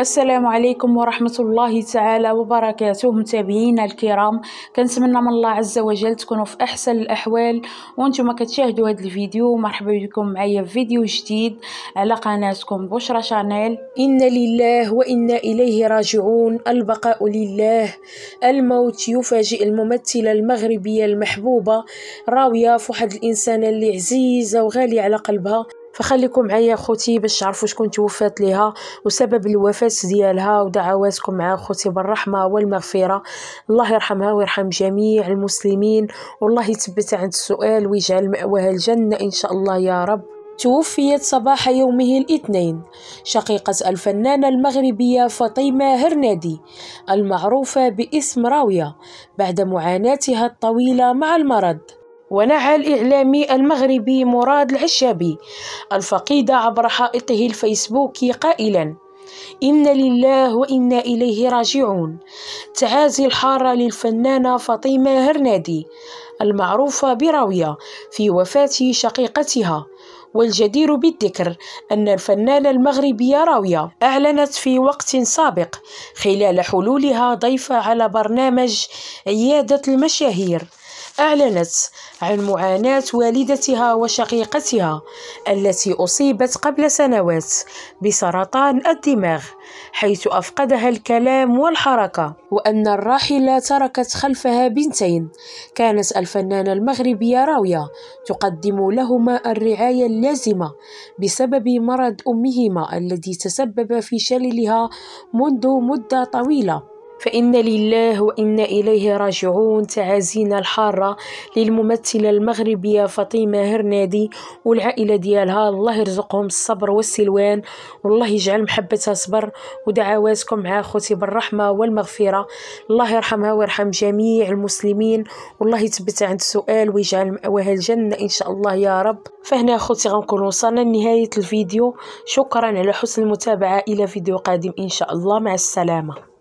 السلام عليكم ورحمة الله تعالى وبركاته متابعينا الكرام كنتمنى من الله عز وجل تكونوا في أحسن الأحوال وانتم كتشاهدوا هذا الفيديو مرحبا بكم معايا في فيديو جديد على قناتكم بشرى شانيل إنا لله وإنا إليه راجعون البقاء لله الموت يفاجئ الممثلة المغربية المحبوبة راوية فحد الإنسان اللي عزيزة وغالية على قلبها فخليكم معايا خوتي باش تعرفوا شكون توفات ليها وسبب الوفاة ديالها ودعواتكم مع خوتي بالرحمة والمغفرة الله يرحمها ويرحم جميع المسلمين والله يثبتها عند السؤال ويجعل مأواها الجنة إن شاء الله يا رب توفيت صباح يومه الاثنين شقيقة الفنانة المغربية فاطمة هرنادي المعروفة باسم راوية بعد معاناتها الطويلة مع المرض ونعى الإعلامي المغربي مراد العشابي الفقيد عبر حائطه الفيسبوكي قائلاً إن لله وإنا إليه راجعون تعازي الحارة للفنانة فاطمة هرنادي المعروفة براوية في وفاة شقيقتها والجدير بالذكر أن الفنانة المغربية راوية أعلنت في وقت سابق خلال حلولها ضيفة على برنامج عيادة المشاهير أعلنت عن معاناة والدتها وشقيقتها التي أصيبت قبل سنوات بسرطان الدماغ حيث أفقدها الكلام والحركة وأن الراحلة تركت خلفها بنتين كانت الفنانة المغربية راوية تقدم لهما الرعاية اللازمة بسبب مرض أمهما الذي تسبب في شللها منذ مدة طويلة فإنا لله وإنا إليه راجعون تعازينا الحارة للممثلة المغربية فاطمة هرنادي والعائلة ديالها الله يرزقهم الصبر والسلوان والله يجعل محبتها صبر ودعواتكم مع أخوتي بالرحمة والمغفرة الله يرحمها ويرحم جميع المسلمين والله يثبت عند السؤال ويجعل مأواها الجنة إن شاء الله يا رب فهنا أخوتي غنكون وصلنا لنهاية الفيديو شكرا على حسن المتابعة إلى فيديو قادم إن شاء الله مع السلامة